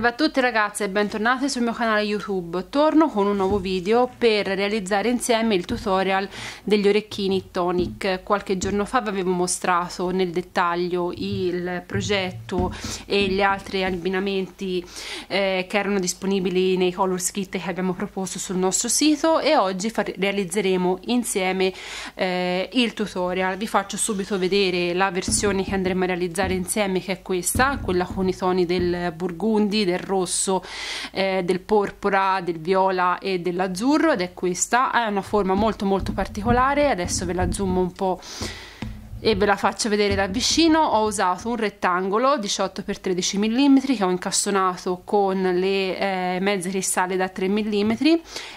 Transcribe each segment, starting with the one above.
Salve a tutti ragazze e bentornati sul mio canale YouTube. Torno con un nuovo video per realizzare insieme il tutorial degli orecchini Tonic. Qualche giorno fa vi avevo mostrato nel dettaglio il progetto e gli altri abbinamenti eh, che erano disponibili nei color kit che abbiamo proposto sul nostro sito e oggi realizzeremo insieme eh, il tutorial. Vi faccio subito vedere la versione che andremo a realizzare insieme che è questa, quella con i toni del Burgundy del rosso, eh, del porpora, del viola e dell'azzurro ed è questa, è una forma molto molto particolare, adesso ve la zoom un po' e ve la faccio vedere da vicino ho usato un rettangolo 18x13 mm che ho incastonato con le eh, mezze cristalli da 3 mm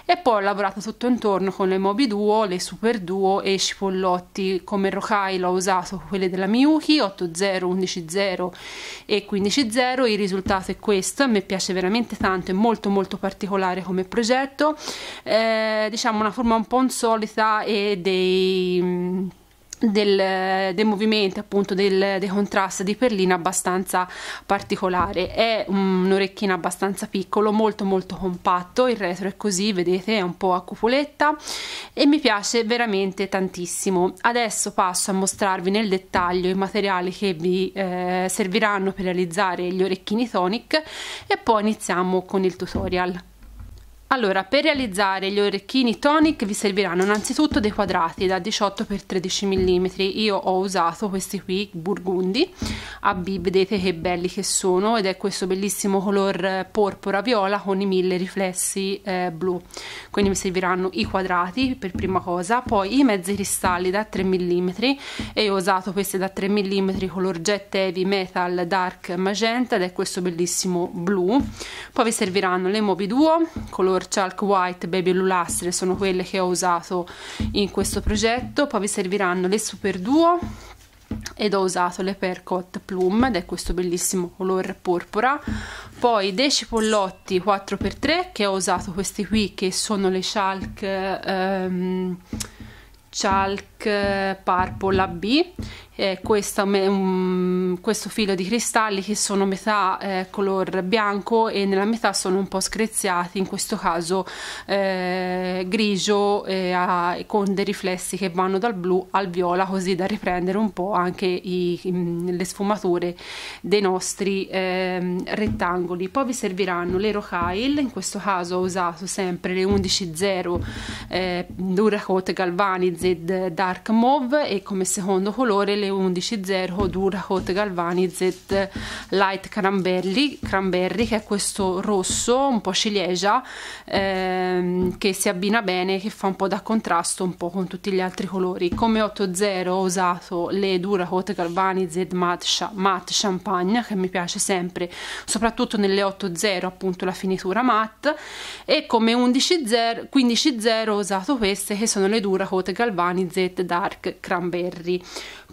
e poi ho lavorato tutto intorno con le Mobi Duo, le Super Duo e i cipollotti come Rokai l'ho usato quelle della Miyuki 8.0, 11.0 e 15.0 il risultato è questo, mi piace veramente tanto è molto molto particolare come progetto eh, diciamo una forma un po' insolita e dei mm, del, del, movimento appunto del, dei contrasti di perlina abbastanza particolare è un orecchino abbastanza piccolo molto molto compatto il retro è così vedete è un po' a cupoletta e mi piace veramente tantissimo adesso passo a mostrarvi nel dettaglio i materiali che vi eh, serviranno per realizzare gli orecchini tonic e poi iniziamo con il tutorial allora, per realizzare gli orecchini tonic vi serviranno innanzitutto dei quadrati da 18 x 13 mm. Io ho usato questi qui, burgundi, a B, vedete che belli che sono ed è questo bellissimo color eh, porpora-viola con i mille riflessi eh, blu. Quindi mi serviranno i quadrati per prima cosa, poi i mezzi cristalli da 3 mm e ho usato questi da 3 mm color jet heavy metal dark magenta ed è questo bellissimo blu. Poi vi serviranno le Moby Duo, color Color, Chalk White, Baby Lulastre sono quelle che ho usato in questo progetto, poi vi serviranno le Super Duo ed ho usato le Percot Plume ed è questo bellissimo colore porpora poi dei cipollotti 4x3 che ho usato questi qui che sono le Chalk ehm, Chalk Purple AB eh, questa, um, questo filo di cristalli che sono metà eh, color bianco e nella metà sono un po' screziati, in questo caso eh, grigio eh, a, con dei riflessi che vanno dal blu al viola così da riprendere un po' anche i, mm, le sfumature dei nostri ehm, rettangoli. Poi vi serviranno le rocaille, in questo caso ho usato sempre le 11.0 eh, Duracoat Galvanized Dark Mauve e come secondo colore le l Dura Hot Galvanized Light Cranberry, Cranberry che è questo rosso un po' ciliegia ehm, che si abbina bene, che fa un po' da contrasto un po' con tutti gli altri colori. Come 8.0 ho usato le Dura Hot Galvanized Matte, matte Champagne che mi piace sempre, soprattutto nelle 8.0 appunto la finitura matte e come 11.0 15.0 ho usato queste che sono le Dura Hot Galvanized Dark Cranberry.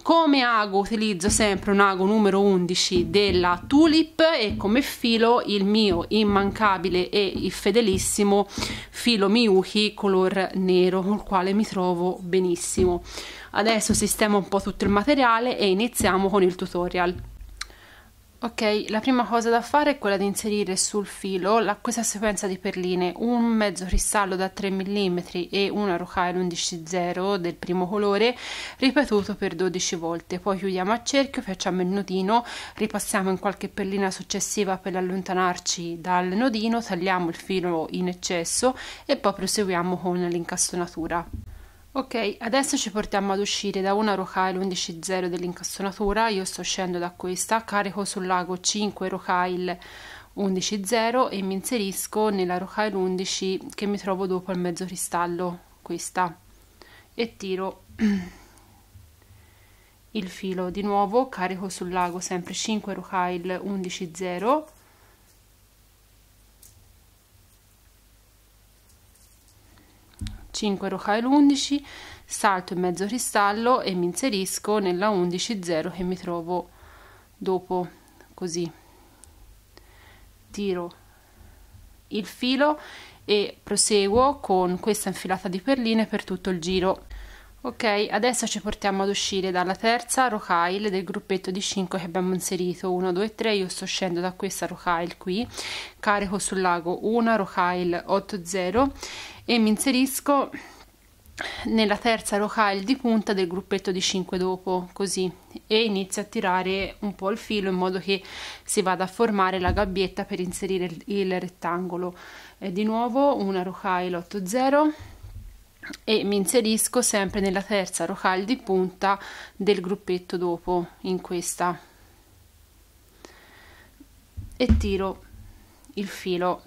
Con come ago utilizzo sempre un ago numero 11 della Tulip e come filo il mio immancabile e il fedelissimo filo Miyuki color nero col quale mi trovo benissimo adesso sistemo un po' tutto il materiale e iniziamo con il tutorial Ok, la prima cosa da fare è quella di inserire sul filo la, questa sequenza di perline, un mezzo cristallo da 3 mm e una Rocaille 11.0 del primo colore, ripetuto per 12 volte. Poi chiudiamo a cerchio, facciamo il nodino, ripassiamo in qualche perlina successiva per allontanarci dal nodino, tagliamo il filo in eccesso e poi proseguiamo con l'incastonatura. Ok, adesso ci portiamo ad uscire da una rocaille 11.0 dell'incastonatura. io sto uscendo da questa, carico sul lago 5 rocaille 11.0 e mi inserisco nella rocaille 11 che mi trovo dopo il mezzo cristallo, questa, e tiro il filo di nuovo, carico sul lago sempre 5 rocaille 11.0 5 rocaille 11, salto in mezzo cristallo e mi inserisco nella 11 0 che mi trovo dopo, così. Tiro il filo e proseguo con questa infilata di perline per tutto il giro. Ok, adesso ci portiamo ad uscire dalla terza rocaille del gruppetto di 5 che abbiamo inserito, 1, 2, 3, io sto scendo da questa rocaille qui, carico sul lago una rocaille 8, 0 e mi inserisco nella terza rocaille di punta del gruppetto di 5 dopo così e inizio a tirare un po' il filo in modo che si vada a formare la gabbietta per inserire il, il rettangolo e di nuovo una rocaille 8 0 e mi inserisco sempre nella terza rocaille di punta del gruppetto dopo in questa e tiro il filo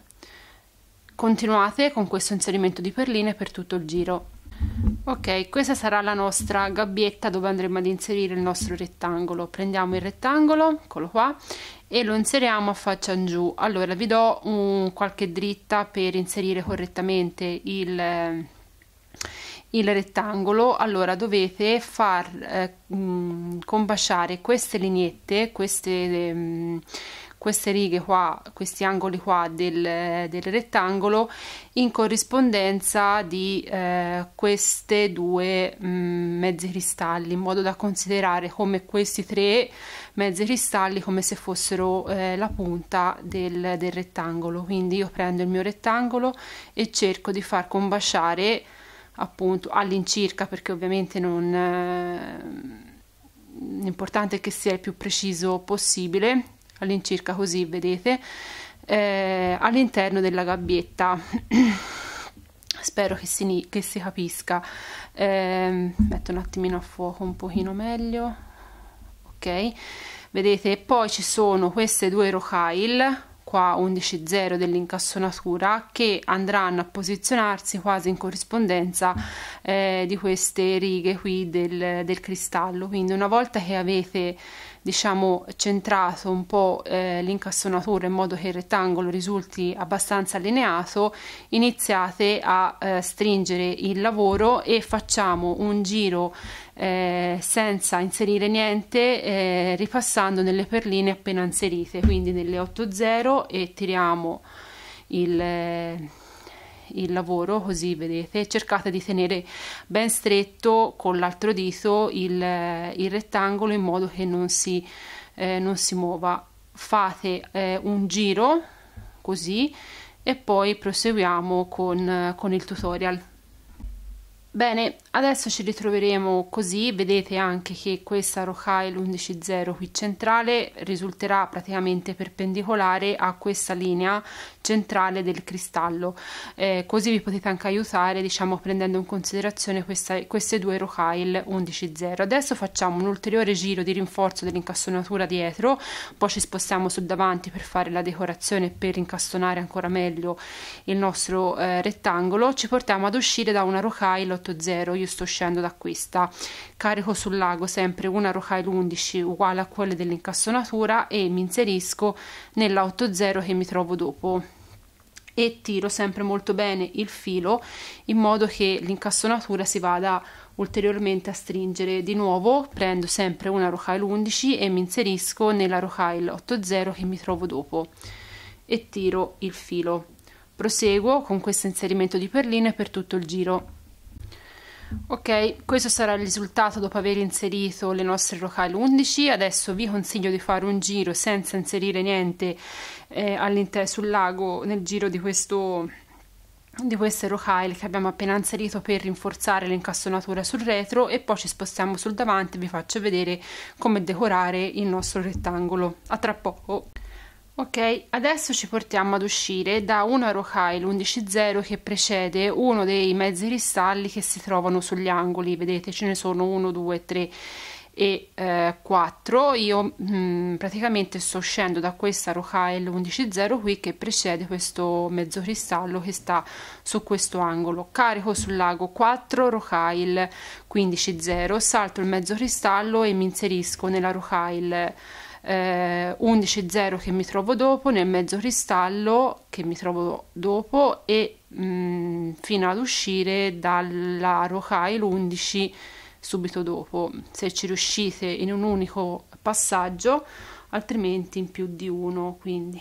Continuate con questo inserimento di perline per tutto il giro. Ok, questa sarà la nostra gabbietta dove andremo ad inserire il nostro rettangolo. Prendiamo il rettangolo, eccolo qua, e lo inseriamo a faccia in giù. Allora vi do un, qualche dritta per inserire correttamente il, eh, il rettangolo. Allora dovete far eh, mh, mm, combaciare queste lineette, queste... Mh, ehm, queste righe qua, questi angoli qua del, del rettangolo in corrispondenza di eh, queste due mh, mm, mezzi cristalli in modo da considerare come questi tre mezzi cristalli come se fossero eh, la punta del, del rettangolo quindi io prendo il mio rettangolo e cerco di far combaciare appunto all'incirca perché ovviamente non eh, l'importante è che sia il più preciso possibile all'incirca così vedete eh, all'interno della gabbietta spero che si, che si capisca eh, metto un attimino a fuoco un pochino meglio ok vedete poi ci sono queste due rocaille qua 11.0 dell'incassonatura che andranno a posizionarsi quasi in corrispondenza eh, di queste righe qui del, del cristallo quindi una volta che avete diciamo centrato un po' eh, l'incassonatura in modo che il rettangolo risulti abbastanza allineato iniziate a eh, stringere il lavoro e facciamo un giro eh, senza inserire niente eh, ripassando nelle perline appena inserite quindi nelle 8.0 e tiriamo il eh, il lavoro, così vedete, cercate di tenere ben stretto con l'altro dito il, il rettangolo in modo che non si, eh, non si muova. Fate eh, un giro così e poi proseguiamo con, con il tutorial. Bene, adesso ci ritroveremo così, vedete anche che questa rocaille 11.0 qui centrale risulterà praticamente perpendicolare a questa linea centrale del cristallo, eh, così vi potete anche aiutare diciamo prendendo in considerazione questa, queste due rocaille 11.0. Adesso facciamo un ulteriore giro di rinforzo dell'incastonatura dietro, poi ci spostiamo sul davanti per fare la decorazione per incastonare ancora meglio il nostro eh, rettangolo, ci portiamo ad uscire da una rocaille 080 io sto uscendo da questa carico sul lago sempre una Rocail 11 uguale a quella dell'incassonatura e mi inserisco nella 80 che mi trovo dopo e tiro sempre molto bene il filo in modo che l'incassonatura si vada ulteriormente a stringere di nuovo prendo sempre una rocaille 11 e mi inserisco nella rocaille 80 che mi trovo dopo e tiro il filo proseguo con questo inserimento di perline per tutto il giro Ok, questo sarà il risultato dopo aver inserito le nostre locali 11. Adesso vi consiglio di fare un giro senza inserire niente eh, sul lago nel giro di questo di queste rocaille che abbiamo appena inserito per rinforzare l'incastonatura sul retro e poi ci spostiamo sul davanti e vi faccio vedere come decorare il nostro rettangolo. A tra poco! Ok, adesso ci portiamo ad uscire da un Arocail 11.0 che precede uno dei mezzi cristalli che si trovano sugli angoli, vedete ce ne sono 1, 2, 3 e eh, io mh, mm, praticamente sto uscendo da questa Rocail 11.0 qui che precede questo mezzo cristallo che sta su questo angolo carico sul lago 4 Rocail 15.0 salto il mezzo cristallo e mi inserisco nella Rocail eh, 11.0 che mi trovo dopo, nel mezzo cristallo che mi trovo dopo e mh, mm, fino ad uscire dalla Rokai 11 subito dopo, se ci riuscite in un unico passaggio, altrimenti in più di uno, quindi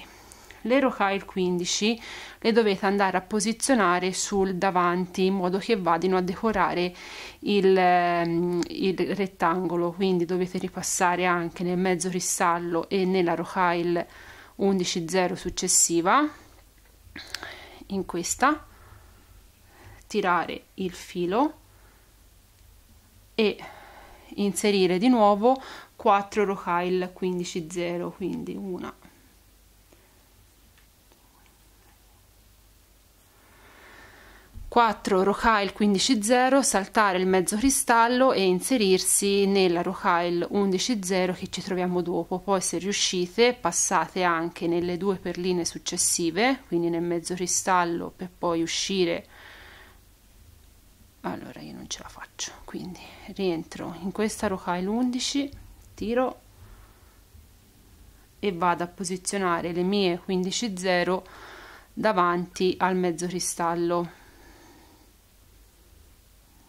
le Kyle 15 le dovete andare a posizionare sul davanti in modo che vadino a decorare il, ehm, il rettangolo, quindi dovete ripassare anche nel mezzo cristallo e nella Rocail 11.0 successiva in questa tirare il filo e inserire di nuovo 4 rocail 15.0 quindi una 4 Rochail 15.0 saltare il mezzo cristallo e inserirsi nella Rochail 11.0 che ci troviamo dopo. Poi se riuscite passate anche nelle due perline successive, quindi nel mezzo cristallo per poi uscire. Allora io non ce la faccio, quindi rientro in questa Rochail 11, tiro e vado a posizionare le mie 15.0 davanti al mezzo cristallo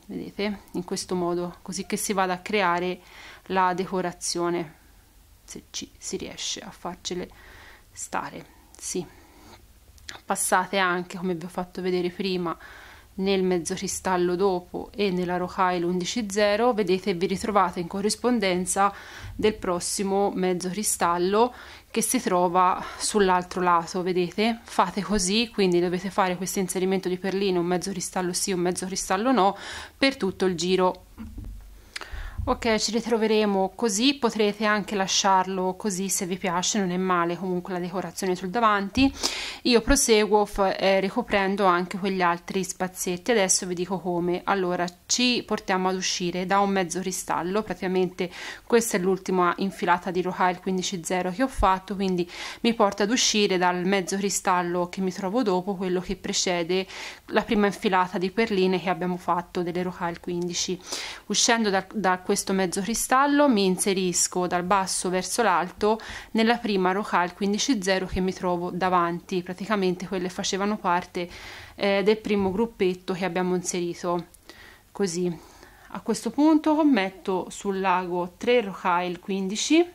vedete in questo modo così che si vada a creare la decorazione se ci si riesce a farcele stare sì passate anche come vi ho fatto vedere prima nel mezzo cristallo dopo e nella rocaille 11.0 vedete vi ritrovate in corrispondenza del prossimo mezzo cristallo che si trova sull'altro lato, vedete? Fate così, quindi dovete fare questo inserimento di perline, un mezzo cristallo sì, un mezzo cristallo no, per tutto il giro Ok, ci ritroveremo così, potrete anche lasciarlo così se vi piace, non è male comunque la decorazione sul davanti. Io proseguo eh, ricoprendo anche quegli altri spazietti, adesso vi dico come. Allora, ci portiamo ad uscire da un mezzo ristallo, praticamente questa è l'ultima infilata di Rohail 15.0 che ho fatto, quindi mi porta ad uscire dal mezzo ristallo che mi trovo dopo, quello che precede la prima infilata di perline che abbiamo fatto delle Rohail 15. Uscendo da, da questo questo mezzo cristallo mi inserisco dal basso verso l'alto nella prima Rocal 15-0 che mi trovo davanti, praticamente quelle facevano parte eh, del primo gruppetto che abbiamo inserito. Così. A questo punto metto sul lago 3 Rocal 15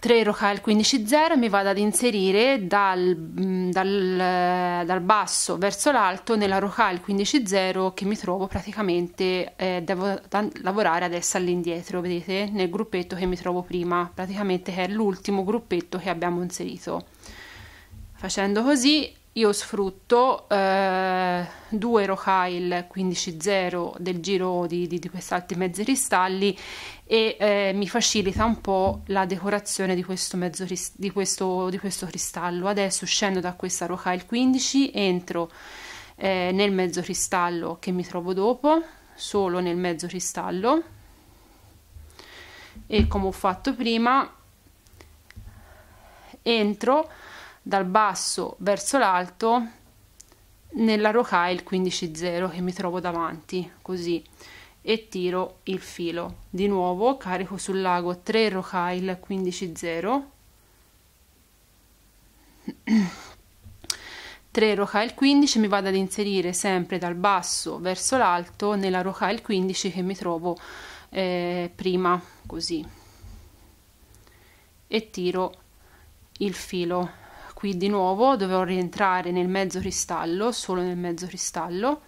3 rocal al 15-0 mi vado ad inserire dal, mm, dal, eh, dal basso verso l'alto nella rocal al 15-0 che mi trovo praticamente, eh, devo lavorare adesso all'indietro, vedete, nel gruppetto che mi trovo prima, praticamente che è l'ultimo gruppetto che abbiamo inserito. Facendo così io sfrutto eh, due Rocail 15-0 del giro di, di, di quest'altri mezzi cristalli e eh, mi facilita un po' la decorazione di questo, mezzo, di, questo, di questo cristallo. Adesso scendo da questa Rocail 15, entro eh, nel mezzo cristallo che mi trovo dopo, solo nel mezzo cristallo e come ho fatto prima entro dal basso verso l'alto nella roca il 15-0 che mi trovo davanti, così, e tiro il filo. Di nuovo carico sul lago 3 rocaille 15-0, 3 rocaille 15 mi vado ad inserire sempre dal basso verso l'alto nella rocaille 15 che mi trovo eh, prima, così, e tiro il filo qui di nuovo dovrò rientrare nel mezzo cristallo solo nel mezzo cristallo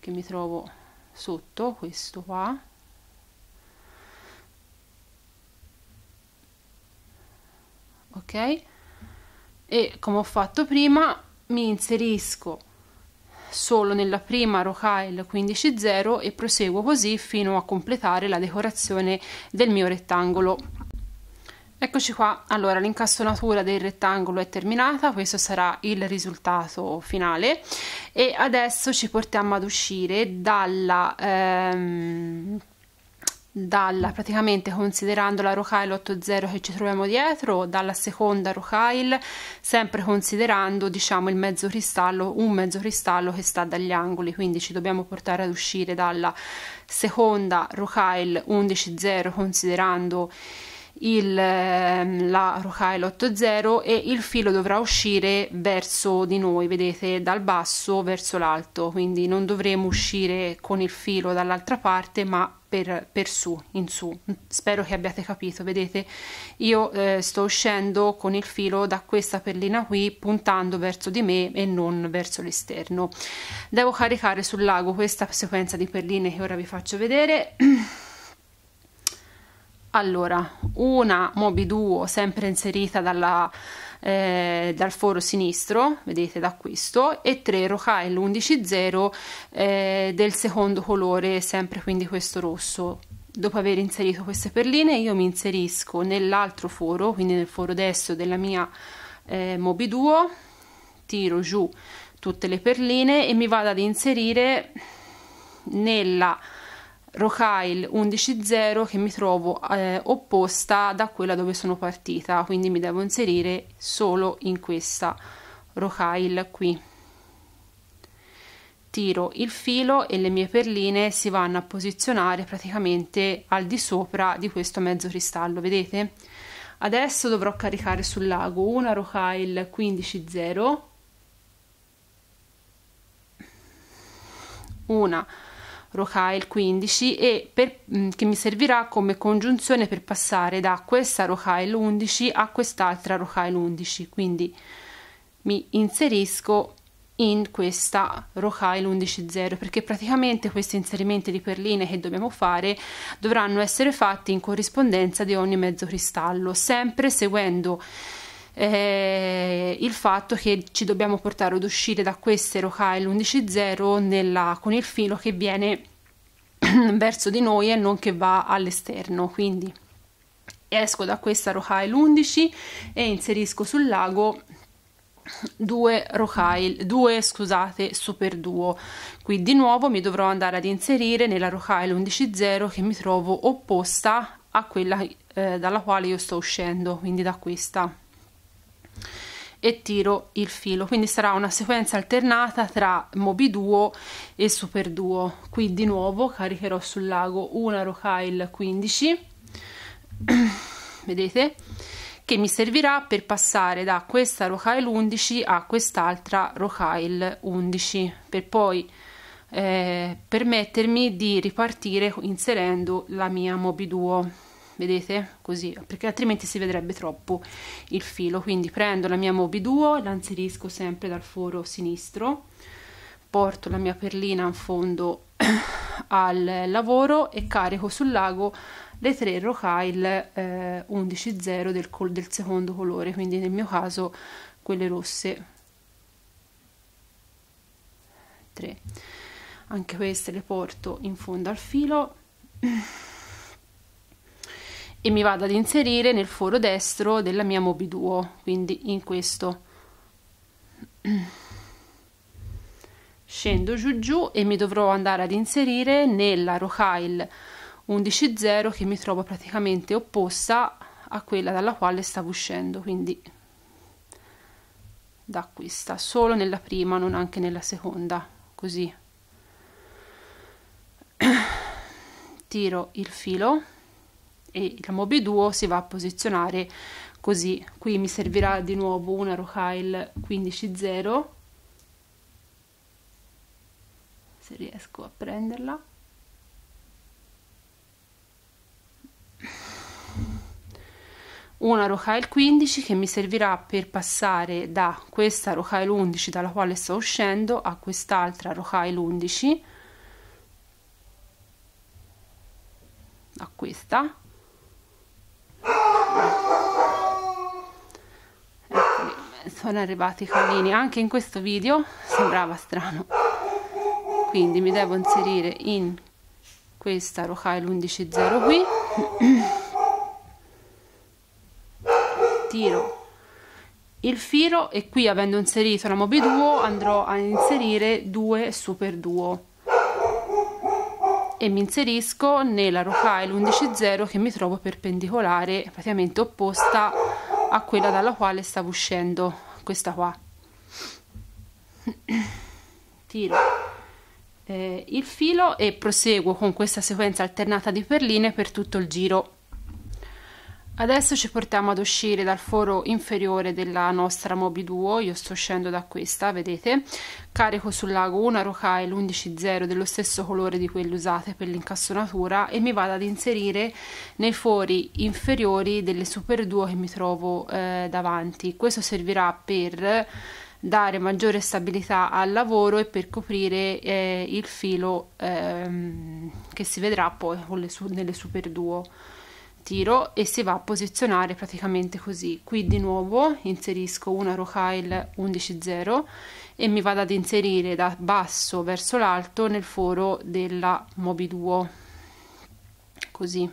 che mi trovo sotto questo qua ok e come ho fatto prima mi inserisco solo nella prima rocaille 15.0 e proseguo così fino a completare la decorazione del mio rettangolo Eccoci qua, allora l'incastonatura del rettangolo è terminata, questo sarà il risultato finale e adesso ci portiamo ad uscire dalla, ehm, dalla praticamente considerando la rocaille 8.0 che ci troviamo dietro, dalla seconda rocaille, sempre considerando diciamo il mezzo cristallo, un mezzo cristallo che sta dagli angoli, quindi ci dobbiamo portare ad uscire dalla seconda rocaille 11.0 considerando il, ehm, la Rocail 8.0 e il filo dovrà uscire verso di noi, vedete, dal basso verso l'alto, quindi non dovremo uscire con il filo dall'altra parte ma per, per su, in su. Spero che abbiate capito, vedete, io eh, sto uscendo con il filo da questa perlina qui puntando verso di me e non verso l'esterno. Devo caricare sul lago questa sequenza di perline che ora vi faccio vedere. Allora, una Mobi Duo sempre inserita dalla, eh, dal foro sinistro, vedete da questo, e tre Rocaille 11.0 eh, del secondo colore, sempre quindi questo rosso. Dopo aver inserito queste perline io mi inserisco nell'altro foro, quindi nel foro destro della mia eh, Moby Duo, tiro giù tutte le perline e mi vado ad inserire nella Rocail 11.0 che mi trovo eh, opposta da quella dove sono partita, quindi mi devo inserire solo in questa Rocail qui. Tiro il filo e le mie perline si vanno a posizionare praticamente al di sopra di questo mezzo cristallo, vedete? Adesso dovrò caricare sul lago una Rocail 150 0 una Rocaille 15 e per, mm, che mi servirà come congiunzione per passare da questa Rocaille 11 a quest'altra Rocaille 11 quindi mi inserisco in questa Rocaille 11.0 perché praticamente questi inserimenti di perline che dobbiamo fare dovranno essere fatti in corrispondenza di ogni mezzo cristallo sempre seguendo eh, il fatto che ci dobbiamo portare ad uscire da queste rocaie l'11.0 con il filo che viene verso di noi e non che va all'esterno. Quindi esco da questa rocaille 11 e inserisco sul lago due rocaille, due scusate, super duo. Qui di nuovo mi dovrò andare ad inserire nella rocaille 11.0 che mi trovo opposta a quella eh, dalla quale io sto uscendo, quindi da questa e tiro il filo quindi sarà una sequenza alternata tra Moby Duo e Super Duo qui di nuovo caricherò sul lago una Rocail 15 vedete che mi servirà per passare da questa Rocail 11 a quest'altra Rocail 11 per poi eh, permettermi di ripartire inserendo la mia Moby Duo vedete? Così, perché altrimenti si vedrebbe troppo il filo. Quindi prendo la mia Moby Duo, la inserisco sempre dal foro sinistro, porto la mia perlina in fondo al lavoro e carico sul lago le tre Rocaille eh, 11.0 del, col del secondo colore, quindi nel mio caso quelle rosse 3. Anche queste le porto in fondo al filo e mi vado ad inserire nel foro destro della mia Moby Duo, quindi in questo. Scendo giù giù e mi dovrò andare ad inserire nella Rocaille 11.0 che mi trovo praticamente opposta a quella dalla quale stavo uscendo, quindi da questa, solo nella prima, non anche nella seconda, così. Tiro il filo e la Moby Duo si va a posizionare così. Qui mi servirà di nuovo una Rohail 15.0, se riesco a prenderla. una Rohail 15 che mi servirà per passare da questa Rohail 11 dalla quale sto uscendo a quest'altra Rohail 11 a questa Eccoli, sono arrivati i cavallini. Anche in questo video sembrava strano. Quindi mi devo inserire in questa Rokai l'11.0 qui. Tiro il filo e qui avendo inserito la Moby Duo andrò a inserire due Super Duo e mi inserisco nella rocale 110 che mi trovo perpendicolare, praticamente opposta a quella dalla quale stavo uscendo, questa qua. Tiro eh, il filo e proseguo con questa sequenza alternata di perline per tutto il giro. Adesso ci portiamo ad uscire dal foro inferiore della nostra Moby Duo, io sto uscendo da questa, vedete, carico sul lago una Rokai 11.0 dello stesso colore di quelli usate per l'incassonatura e mi vado ad inserire nei fori inferiori delle Super Duo che mi trovo eh, davanti, questo servirà per dare maggiore stabilità al lavoro e per coprire eh, il filo ehm, che si vedrà poi le su nelle Super Duo tiro e si va a posizionare praticamente così qui di nuovo inserisco una rocaille 11.0 e mi vado ad inserire da basso verso l'alto nel foro della Moby Duo così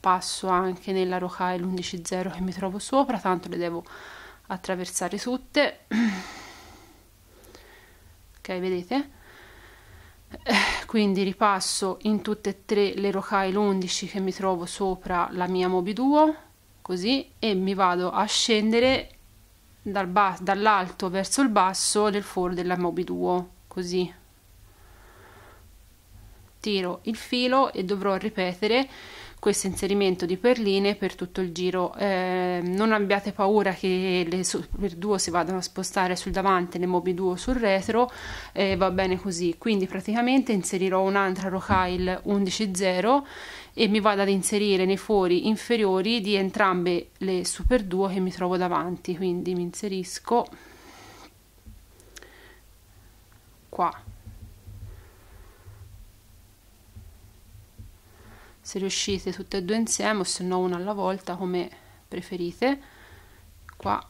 passo anche nella rocaille 11.0 che mi trovo sopra tanto le devo attraversare tutte ok vedete eh, quindi ripasso in tutte e tre le rocaille l'11 che mi trovo sopra la mia Moby Duo così e mi vado a scendere dal ba- dall'alto verso il basso del foro della Moby Duo così tiro il filo e dovrò ripetere questo inserimento di perline per tutto il giro. Eh, non abbiate paura che le Super Duo si vadano a spostare sul davanti, le Mobi Duo sul retro, eh, va bene così. Quindi praticamente inserirò un'altra Rocaille 11.0 e mi vado ad inserire nei fori inferiori di entrambe le Super Duo che mi trovo davanti. Quindi mi inserisco qua se riuscite tutte e due insieme o se no una alla volta come preferite qua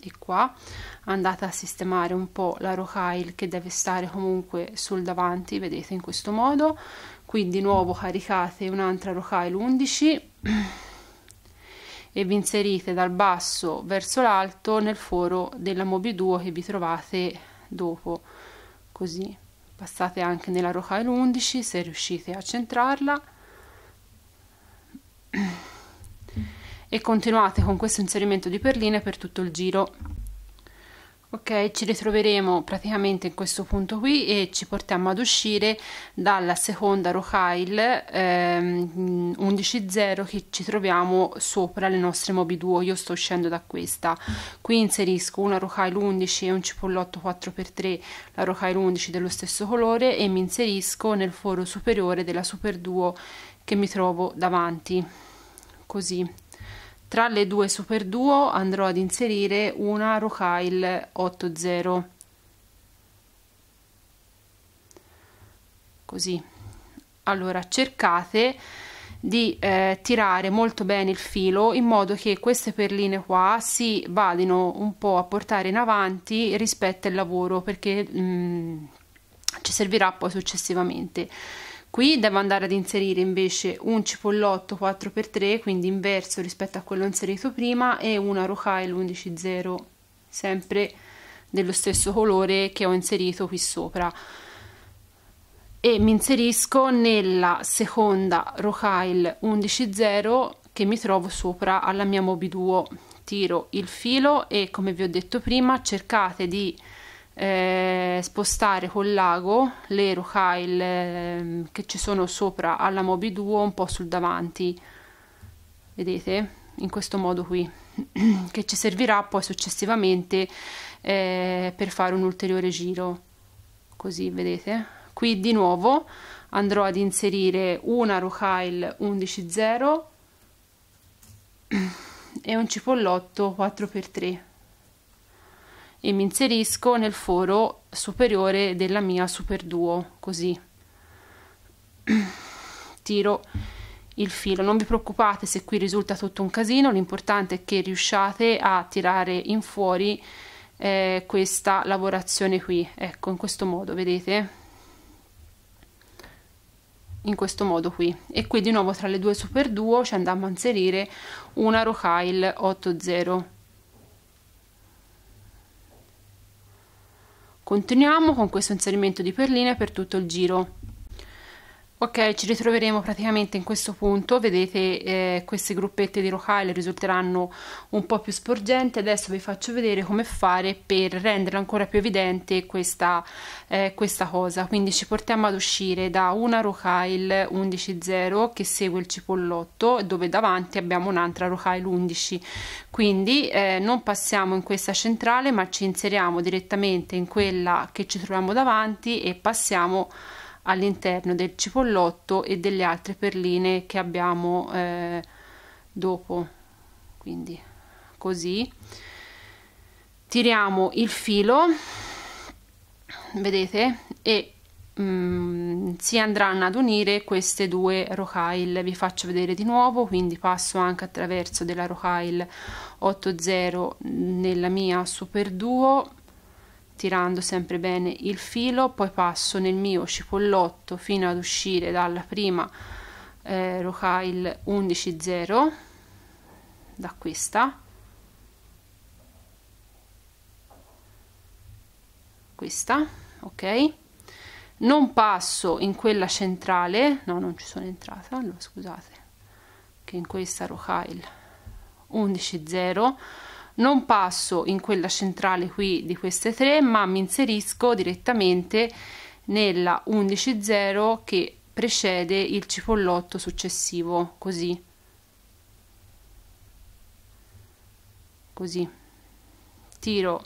e qua andate a sistemare un po' la rocaille che deve stare comunque sul davanti vedete in questo modo qui di nuovo caricate un'altra rocaille 11 e vi inserite dal basso verso l'alto nel foro della mobi 2 che vi trovate dopo così passate anche nella rocail 11 se riuscite a centrarla e continuate con questo inserimento di perline per tutto il giro Ok, ci ritroveremo praticamente in questo punto qui e ci portiamo ad uscire dalla seconda rocaille ehm, 11.0 che ci troviamo sopra le nostre mobi 2, io sto uscendo da questa, qui inserisco una rocaille 11 e un cipollotto 4x3, la rocaille 11 dello stesso colore e mi inserisco nel foro superiore della super duo che mi trovo davanti, così tra le due super duo andrò ad inserire una Rocaille 80. Così. Allora cercate di eh, tirare molto bene il filo in modo che queste perline qua si vadino un po' a portare in avanti rispetto al lavoro perché mh, mm, ci servirà poi successivamente Qui devo andare ad inserire invece un cipollotto 4x3, quindi inverso rispetto a quello inserito prima, e una Rocail 11.0, sempre dello stesso colore che ho inserito qui sopra. E mi inserisco nella seconda Rocail 11.0 che mi trovo sopra alla mia Duo. Tiro il filo e come vi ho detto prima cercate di eh, spostare col lago le rocaille eh, che ci sono sopra alla Moby 2 un po' sul davanti vedete in questo modo qui che ci servirà poi successivamente eh, per fare un ulteriore giro così vedete qui di nuovo andrò ad inserire una rocaille 110 e un cipollotto 4x3 e mi inserisco nel foro superiore della mia super duo così tiro il filo non vi preoccupate se qui risulta tutto un casino l'importante è che riusciate a tirare in fuori eh, questa lavorazione qui ecco in questo modo vedete in questo modo qui e qui di nuovo tra le due super duo ci andiamo a inserire una rocaille 80 Continuiamo con questo inserimento di perline per tutto il giro. Ok, ci ritroveremo praticamente in questo punto, vedete eh, queste gruppette di locale risulteranno un po' più sporgenti, adesso vi faccio vedere come fare per rendere ancora più evidente questa, eh, questa cosa, quindi ci portiamo ad uscire da una rocaille 11.0 che segue il cipollotto dove davanti abbiamo un'altra rocaille 11, quindi eh, non passiamo in questa centrale ma ci inseriamo direttamente in quella che ci troviamo davanti e passiamo all'interno del cipollotto e delle altre perline che abbiamo eh, dopo quindi così tiriamo il filo vedete e mm, si andranno ad unire queste due rocaille vi faccio vedere di nuovo quindi passo anche attraverso della rocaille 80 nella mia super duo tirando sempre bene il filo, poi passo nel mio cipollotto fino ad uscire dalla prima eh, rocaille 11.0 da questa questa ok non passo in quella centrale no non ci sono entrata allora scusate che in questa rocaille 11.0 non passo in quella centrale qui di queste tre ma mi inserisco direttamente nella 11.0 che precede il cipollotto successivo così così tiro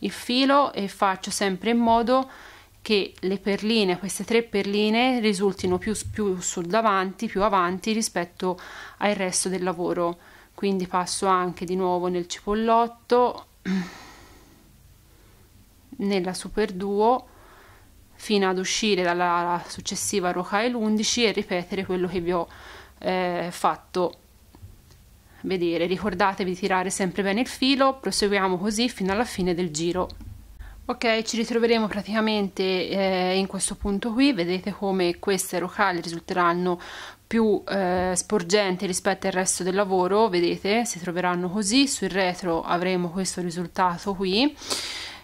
il filo e faccio sempre in modo che le perline queste tre perline risultino più, più sul davanti più avanti rispetto al resto del lavoro quindi passo anche di nuovo nel cipollotto nella super duo fino ad uscire dalla successiva rocaille 11 e ripetere quello che vi ho eh, fatto vedere ricordatevi di tirare sempre bene il filo proseguiamo così fino alla fine del giro ok ci ritroveremo praticamente eh, in questo punto qui vedete come queste rocaille risulteranno più eh, sporgente rispetto al resto del lavoro, vedete, si troveranno così, sul retro avremo questo risultato qui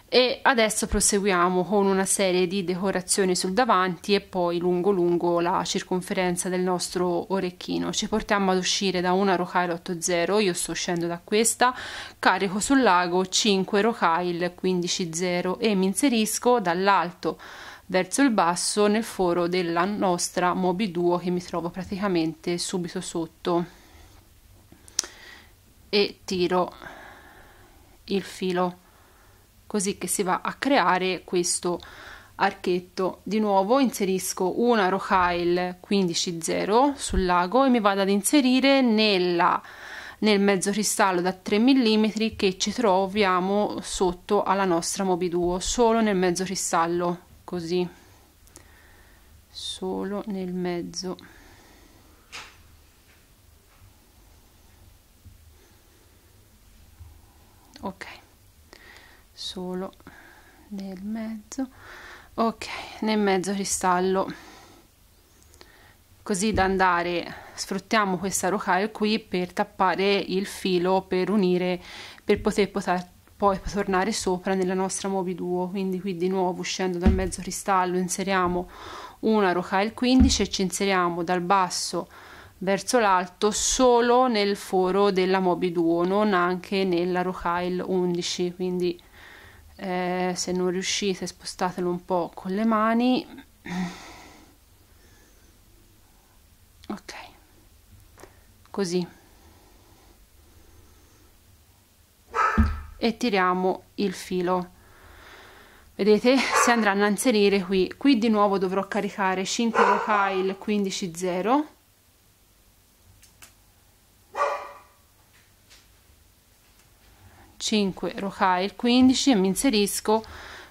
e adesso proseguiamo con una serie di decorazioni sul davanti e poi lungo lungo la circonferenza del nostro orecchino ci portiamo ad uscire da una rocaille 80 io sto uscendo da questa carico sul lago 5 rocaille 150 e mi inserisco dall'alto verso il basso nel foro della nostra Moby Duo che mi trovo praticamente subito sotto e tiro il filo così che si va a creare questo archetto di nuovo inserisco una rocaille 150 sul lago e mi vado ad inserire nella nel mezzo cristallo da 3 mm che ci troviamo sotto alla nostra Moby Duo, solo nel mezzo cristallo così solo nel mezzo ok solo nel mezzo ok nel mezzo cristallo così da andare sfruttiamo questa rocaille qui per tappare il filo per unire per poter portare poi tornare sopra nella nostra Mobi Duo. Quindi qui di nuovo uscendo dal mezzo cristallo inseriamo una Rocail 15 e ci inseriamo dal basso verso l'alto solo nel foro della Mobi Duo, non anche nella Rocail 11. Quindi eh, se non riuscite spostatelo un po' con le mani. Ok, così e tiriamo il filo vedete si andranno a inserire qui qui di nuovo dovrò caricare 5 vocal 15 0 5 rocail 15 e mi inserisco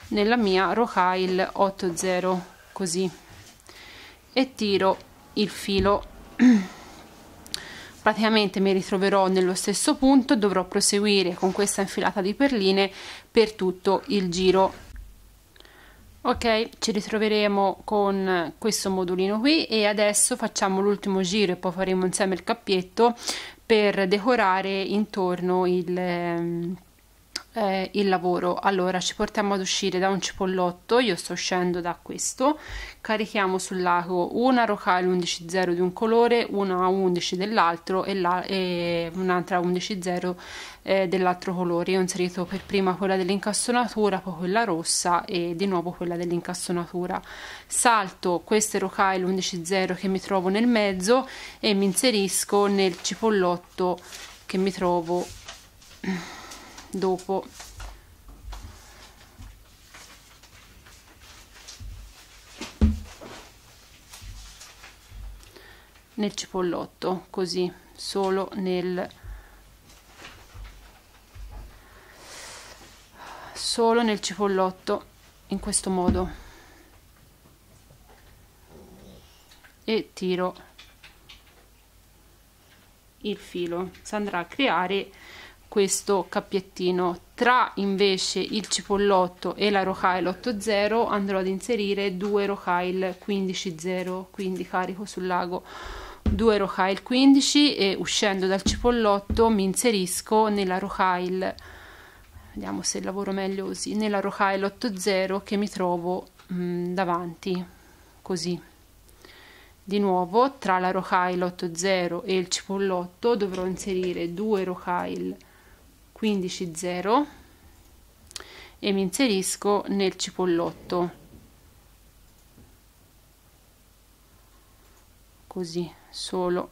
nella mia rocail 80 così e tiro il filo praticamente mi ritroverò nello stesso punto e dovrò proseguire con questa infilata di perline per tutto il giro ok ci ritroveremo con questo modulino qui e adesso facciamo l'ultimo giro e poi faremo insieme il cappietto per decorare intorno il ehm, eh, il lavoro. Allora ci portiamo ad uscire da un cipollotto, io sto uscendo da questo, carichiamo sul lago una Rocal 11.0 di un colore, una 11 dell'altro e, la, e un'altra 11.0 eh, dell'altro colore. Io ho inserito per prima quella dell'incastonatura, poi quella rossa e di nuovo quella dell'incastonatura. Salto queste Rocal 11.0 che mi trovo nel mezzo e mi inserisco nel cipollotto che mi trovo dopo nel cipollotto così solo nel solo nel cipollotto in questo modo e tiro il filo si andrà a creare questo cappiettino. Tra invece il cipollotto e la Rocail 8.0 andrò ad inserire due Rocail 15.0, quindi carico sul lago due Rocail 15 e uscendo dal cipollotto mi inserisco nella Rocail vediamo se lavoro meglio così, nella Rocail 8.0 che mi trovo mh, davanti, così. Di nuovo tra la Rocail 8.0 e il cipollotto dovrò inserire due Rocail 15 0 e mi inserisco nel cipollotto così solo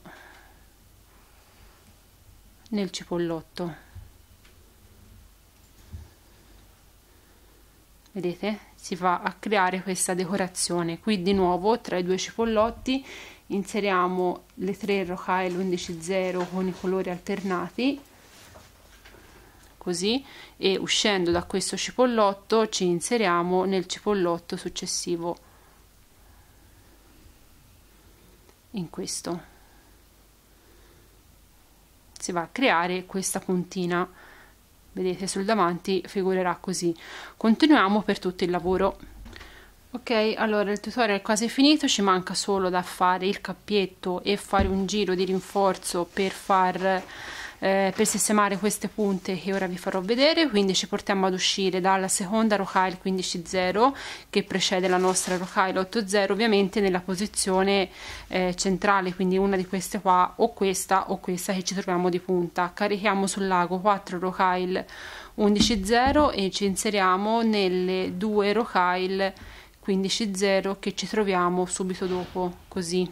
nel cipollotto vedete si va a creare questa decorazione qui di nuovo tra i due cipollotti inseriamo le tre rocaille 110 con i colori alternati così e uscendo da questo cipollotto ci inseriamo nel cipollotto successivo in questo si va a creare questa puntina vedete sul davanti figurerà così continuiamo per tutto il lavoro ok allora il tutorial è quasi finito ci manca solo da fare il cappietto e fare un giro di rinforzo per far eh, per sistemare queste punte che ora vi farò vedere quindi ci portiamo ad uscire dalla seconda rocaille 15.0 che precede la nostra rocaille 8.0 ovviamente nella posizione eh, centrale quindi una di queste qua o questa o questa che ci troviamo di punta carichiamo sul lago 4 rocaille 11.0 e ci inseriamo nelle due rocaille 15.0 che ci troviamo subito dopo così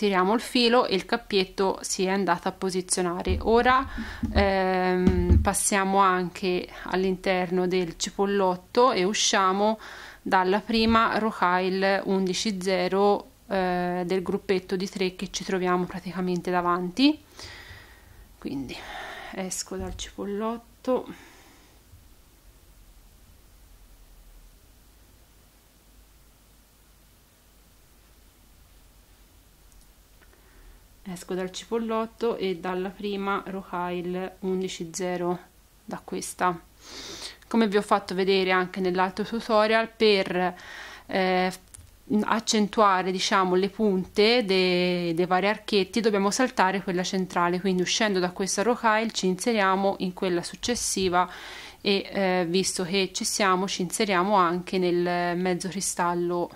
tiriamo il filo e il cappietto si è andato a posizionare ora ehm, passiamo anche all'interno del cipollotto e usciamo dalla prima rocaille 11.0 eh, del gruppetto di tre che ci troviamo praticamente davanti quindi esco dal cipollotto esco dal cipollotto e dalla prima Rohail 11.0 da questa come vi ho fatto vedere anche nell'altro tutorial per eh, accentuare diciamo le punte dei, dei vari archetti dobbiamo saltare quella centrale quindi uscendo da questa rocaille ci inseriamo in quella successiva e eh, visto che ci siamo ci inseriamo anche nel mezzo cristallo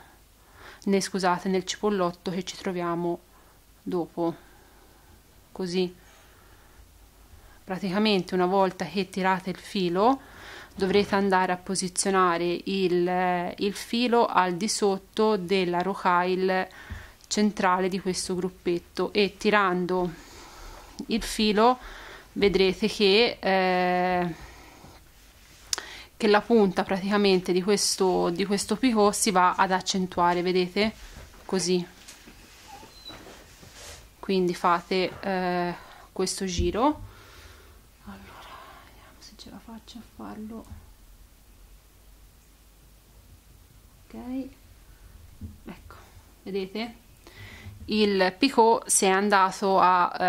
ne, scusate nel cipollotto che ci troviamo dopo così praticamente una volta che tirate il filo dovrete andare a posizionare il, eh, il filo al di sotto della rocaille centrale di questo gruppetto e tirando il filo vedrete che, eh, che la punta praticamente di questo, di questo pivot si va ad accentuare vedete così quindi fate eh, questo giro allora vediamo se ce la faccio a farlo ok ecco vedete il picot si è andato a, eh,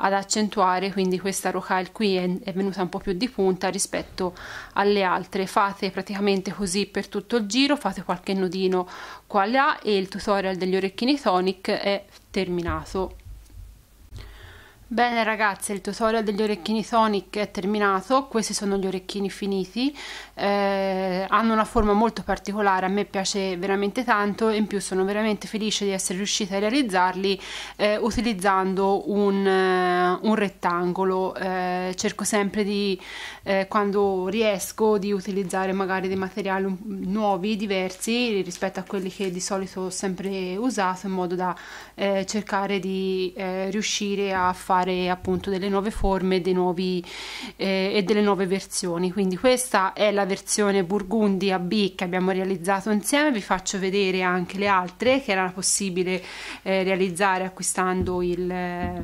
ad accentuare quindi questa rocaille qui è, è, venuta un po' più di punta rispetto alle altre fate praticamente così per tutto il giro fate qualche nodino qua là e il tutorial degli orecchini tonic è terminato Bene ragazze, il tutorial degli orecchini Sonic è terminato, questi sono gli orecchini finiti, eh, hanno una forma molto particolare, a me piace veramente tanto e in più sono veramente felice di essere riuscita a realizzarli eh, utilizzando un, uh, un rettangolo, eh, cerco sempre di, eh, quando riesco, di utilizzare magari dei materiali nuovi, diversi rispetto a quelli che di solito ho sempre usato in modo da eh, cercare di riuscire a fare creare appunto delle nuove forme dei nuovi, eh, e delle nuove versioni. Quindi questa è la versione Burgundy AB che abbiamo realizzato insieme, vi faccio vedere anche le altre che era possibile eh, realizzare acquistando il, eh,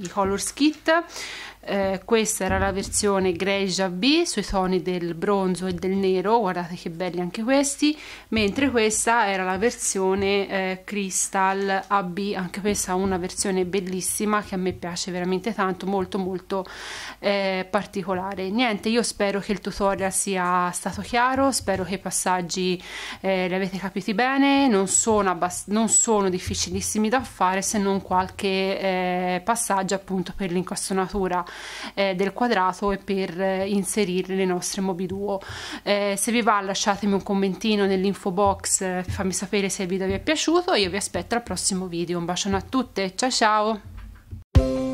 i Colors Kit eh, questa era la versione Greja B sui toni del bronzo e del nero, guardate che belli anche questi, mentre questa era la versione eh, Crystal AB, anche questa una versione bellissima che a me piace veramente tanto, molto molto eh, particolare. Niente, io spero che il tutorial sia stato chiaro, spero che i passaggi eh, li avete capiti bene, non sono, non sono difficilissimi da fare se non qualche eh, passaggio appunto per l'incastonatura eh, del quadrato e per eh, inserire le nostre Mobiduo. Eh, se vi va lasciatemi un commentino nell'info box, eh, fammi sapere se il video vi è piaciuto, io vi aspetto al prossimo video, un bacione a tutte, ciao ciao!